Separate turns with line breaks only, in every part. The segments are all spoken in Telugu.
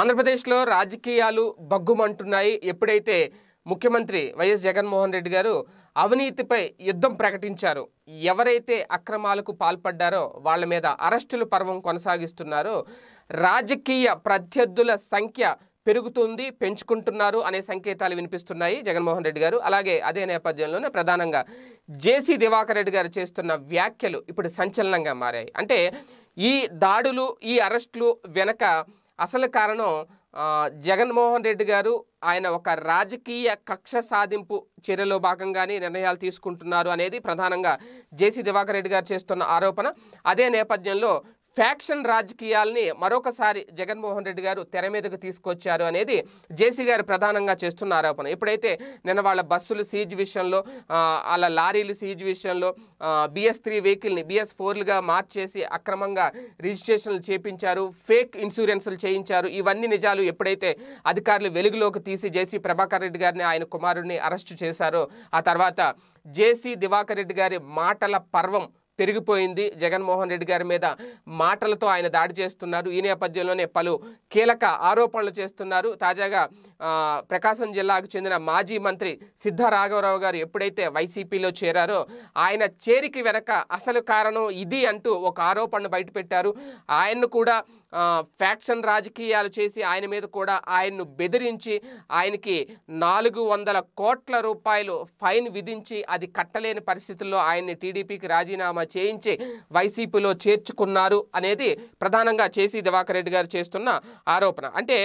ఆంధ్రప్రదేశ్లో రాజకీయాలు బగ్గుమంటున్నాయి ఎప్పుడైతే ముఖ్యమంత్రి వైఎస్ జగన్మోహన్ రెడ్డి గారు అవినీతిపై యుద్ధం ప్రకటించారు ఎవరైతే అక్రమాలకు పాల్పడ్డారో వాళ్ళ మీద అరెస్టుల పర్వం కొనసాగిస్తున్నారో రాజకీయ ప్రత్యర్థుల సంఖ్య పెరుగుతుంది పెంచుకుంటున్నారు అనే సంకేతాలు వినిపిస్తున్నాయి జగన్మోహన్ రెడ్డి గారు అలాగే అదే నేపథ్యంలోనే ప్రధానంగా జేసీ దివాకర్ రెడ్డి గారు చేస్తున్న వ్యాఖ్యలు ఇప్పుడు సంచలనంగా మారాయి అంటే ఈ దాడులు ఈ అరెస్టులు వెనక అసలు కారణం జగన్మోహన్ రెడ్డి గారు ఆయన ఒక రాజకీయ కక్ష సాధింపు చర్యలో భాగంగానే నిర్ణయాలు తీసుకుంటున్నారు అనేది ప్రధానంగా జేసీ దివాకర్ రెడ్డి గారు చేస్తున్న ఆరోపణ అదే నేపథ్యంలో ఫ్యాక్షన్ రాజకీయాల్ని మరొకసారి జగన్మోహన్ రెడ్డి గారు తెర మీదకు తీసుకొచ్చారు అనేది జేసీ గారు ప్రధానంగా చేస్తున్న ఆరోపణ ఇప్పుడైతే నిన్న వాళ్ళ బస్సులు సీజ్ విషయంలో వాళ్ళ లారీలు సీజ్ విషయంలో బిఎస్ త్రీ వెహికల్ని బిఎస్ ఫోర్లుగా మార్చేసి అక్రమంగా రిజిస్ట్రేషన్లు చేపించారు ఫేక్ ఇన్సూరెన్స్లు చేయించారు ఇవన్నీ నిజాలు ఎప్పుడైతే అధికారులు వెలుగులోకి తీసి జేసీ ప్రభాకర్ రెడ్డి గారిని ఆయన కుమారుడిని అరెస్టు చేశారో ఆ తర్వాత జేసీ దివాకర్ రెడ్డి గారి మాటల పర్వం పెరిగిపోయింది జగన్మోహన్ రెడ్డి గారి మీద మాటలతో ఆయన దాడి చేస్తున్నారు ఈ నేపథ్యంలోనే పలు కీలక ఆరోపణలు చేస్తున్నారు తాజాగా ప్రకాశం జిల్లాకు చెందిన మాజీ మంత్రి సిద్ధ రాఘవరావు గారు ఎప్పుడైతే వైసీపీలో చేరారో ఆయన చేరికి వెనక అసలు కారణం ఇది అంటూ ఒక ఆరోపణను బయటపెట్టారు ఆయన్ను కూడా ఫ్యాక్షన్ రాజకీయాలు చేసి ఆయన మీద కూడా ఆయన్ను బెదిరించి ఆయనకి నాలుగు వందల కోట్ల రూపాయలు ఫైన్ విధించి అది కట్టలేని పరిస్థితుల్లో ఆయన్ని టీడీపీకి రాజీనామా చేయించి వైసీపీలో చేర్చుకున్నారు అనేది ప్రధానంగా చేసి దివాకర్ రెడ్డి గారు చేస్తున్న ఆరోపణ అంటే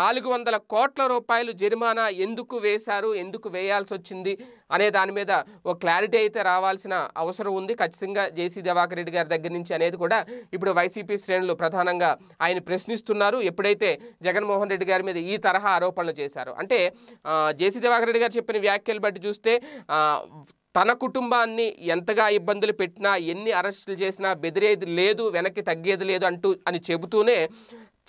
నాలుగు వందల కోట్ల రూపాయలు జరిమానా ఎందుకు వేశారు ఎందుకు వేయాల్సి వచ్చింది అనే దాని మీద ఒక క్లారిటీ అయితే రావాల్సిన అవసరం ఉంది ఖచ్చితంగా జేసీ దివాకర్ రెడ్డి గారి దగ్గర నుంచి అనేది కూడా ఇప్పుడు వైసీపీ శ్రేణులు ప్రధానంగా ఆయన ప్రశ్నిస్తున్నారు ఎప్పుడైతే జగన్మోహన్ రెడ్డి గారి మీద ఈ తరహా ఆరోపణలు చేశారు అంటే జేసీ దివాకర్ రెడ్డి గారు చెప్పిన వ్యాఖ్యలు బట్టి చూస్తే తన కుటుంబాన్ని ఎంతగా ఇబ్బందులు పెట్టినా ఎన్ని అరెస్టులు చేసినా బెదిరేది లేదు వెనక్కి తగ్గేది లేదు అంటూ అని చెబుతూనే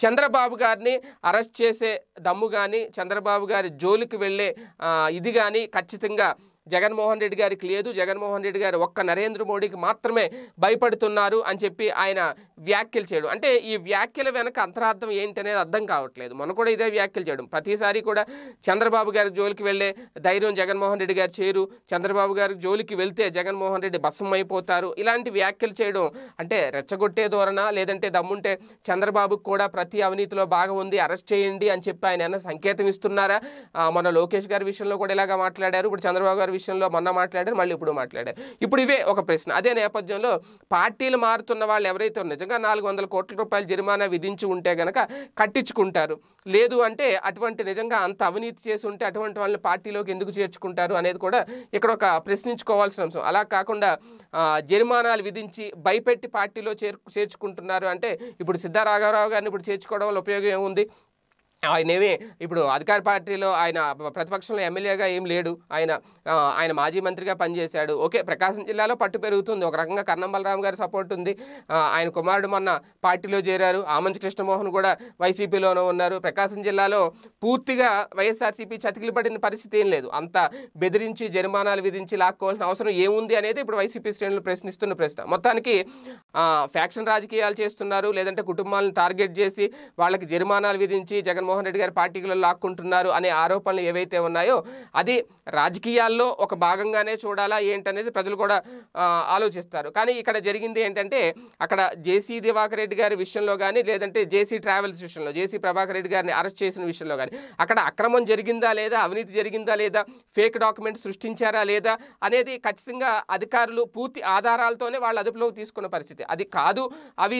చంద్రబాబు గారిని అరెస్ట్ చేసే దమ్ము కానీ చంద్రబాబు గారి జోలికి వెళ్ళే ఇది కానీ ఖచ్చితంగా జగన్మోహన్ రెడ్డి గారికి లేదు జగన్మోహన్ రెడ్డి గారు ఒక్క నరేంద్ర మోడీకి మాత్రమే భయపడుతున్నారు అని చెప్పి ఆయన వ్యాఖ్యలు చేయడం అంటే ఈ వ్యాఖ్యల వెనక అంతరార్థం ఏంటనేది అర్థం కావట్లేదు మనం కూడా ఇదే వ్యాఖ్యలు చేయడం ప్రతిసారి కూడా చంద్రబాబు గారి జోలికి వెళ్ళే ధైర్యం జగన్మోహన్ రెడ్డి గారు చేరు చంద్రబాబు గారి జోలికి వెళ్తే జగన్మోహన్ రెడ్డి బస్సం అయిపోతారు ఇలాంటి వ్యాఖ్యలు చేయడం అంటే రెచ్చగొట్టే ధోరణ లేదంటే దమ్ముంటే చంద్రబాబుకు కూడా ప్రతి అవినీతిలో బాగా ఉంది అరెస్ట్ చేయండి అని చెప్పి ఆయన సంకేతం ఇస్తున్నారా మన లోకేష్ గారి విషయంలో కూడా ఇలాగా మాట్లాడారు ఇప్పుడు చంద్రబాబు గారు విషయంలో మొన్న మాట్లాడారు మళ్ళీ ఇప్పుడు మాట్లాడారు ఇప్పుడు ఇవే ఒక ప్రశ్న అదే నేపథ్యంలో పార్టీలు మారుతున్న వాళ్ళు ఎవరైతే నిజంగా నాలుగు వందల కోట్ల రూపాయలు జరిమానా విధించి ఉంటే గనక కట్టించుకుంటారు లేదు అంటే అటువంటి నిజంగా అంత అవినీతి చేసి ఉంటే అటువంటి వాళ్ళని పార్టీలోకి ఎందుకు చేర్చుకుంటారు అనేది కూడా ఇక్కడ ఒక ప్రశ్నించుకోవాల్సిన అంశం అలా కాకుండా జరిమానాలు విధించి భయపెట్టి పార్టీలో చేర్చుకుంటున్నారు అంటే ఇప్పుడు సిద్ధారాఘవరావు గారిని ఇప్పుడు చేర్చుకోవడం వల్ల ఉపయోగం ఏముంది ఆయనేమి ఇప్పుడు అధికార పార్టీలో ఆయన ప్రతిపక్షంలో ఎమ్మెల్యేగా ఏం లేడు ఆయన ఆయన మాజీ మంత్రిగా పనిచేశాడు ఓకే ప్రకాశం జిల్లాలో పట్టు పెరుగుతుంది ఒక రకంగా కన్నం బలరాం గారి సపోర్ట్ ఉంది ఆయన కుమారుడు మొన్న పార్టీలో చేరారు ఆమంచి కృష్ణమోహన్ కూడా వైసీపీలోనూ ఉన్నారు ప్రకాశం జిల్లాలో పూర్తిగా వైఎస్ఆర్సీపీ చతికిలి పడిన పరిస్థితి ఏం లేదు అంత బెదిరించి జరిమానాలు విధించి లాక్కోవాల్సిన అవసరం ఏముంది అనేది ఇప్పుడు వైసీపీ శ్రేణులు ప్రశ్నిస్తున్న ప్రశ్న మొత్తానికి ఫ్యాక్షన్ రాజకీయాలు చేస్తున్నారు లేదంటే కుటుంబాలను టార్గెట్ చేసి వాళ్ళకి జరిమానాలు విధించి జగన్మోహన్ రెడ్డి గారి పార్టీలో లాక్కుంటున్నారు అనే ఆరోపణలు ఏవైతే ఉన్నాయో అది రాజకీయాల్లో ఒక భాగంగానే చూడాలా ఏంటనేది ప్రజలు కూడా ఆలోచిస్తారు కానీ ఇక్కడ జరిగింది ఏంటంటే అక్కడ జేసీ దివాకర్ రెడ్డి గారి విషయంలో కానీ లేదంటే జేసీ ట్రావెల్స్ విషయంలో జేసీ ప్రభాకర్ రెడ్డి గారిని అరెస్ట్ చేసిన విషయంలో కానీ అక్కడ అక్రమం జరిగిందా లేదా అవినీతి జరిగిందా లేదా ఫేక్ డాక్యుమెంట్ సృష్టించారా లేదా అనేది ఖచ్చితంగా అధికారులు పూర్తి ఆధారాలతోనే వాళ్ళు అదుపులోకి తీసుకున్న పరిస్థితి అయితే అది కాదు అవి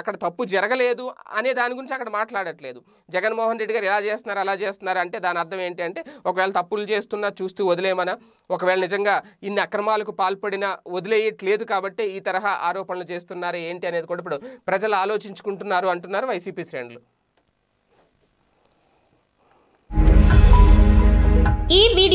అక్కడ తప్పు జరగలేదు అనే దాని గురించి అక్కడ మాట్లాడట్లేదు జగన్మోహన్ రెడ్డి గారు ఎలా చేస్తున్నారు అలా చేస్తున్నారు అంటే దాని అర్థం ఏంటి అంటే ఒకవేళ తప్పులు చేస్తున్నా చూస్తూ వదిలేమనా ఒకవేళ నిజంగా ఇన్ని అక్రమాలకు పాల్పడినా వదిలేయట్లేదు కాబట్టి ఈ తరహా ఆరోపణలు చేస్తున్నారు ఏంటి అనేది కూడా ఇప్పుడు ప్రజలు ఆలోచించుకుంటున్నారు అంటున్నారు వైసీపీ శ్రేణులు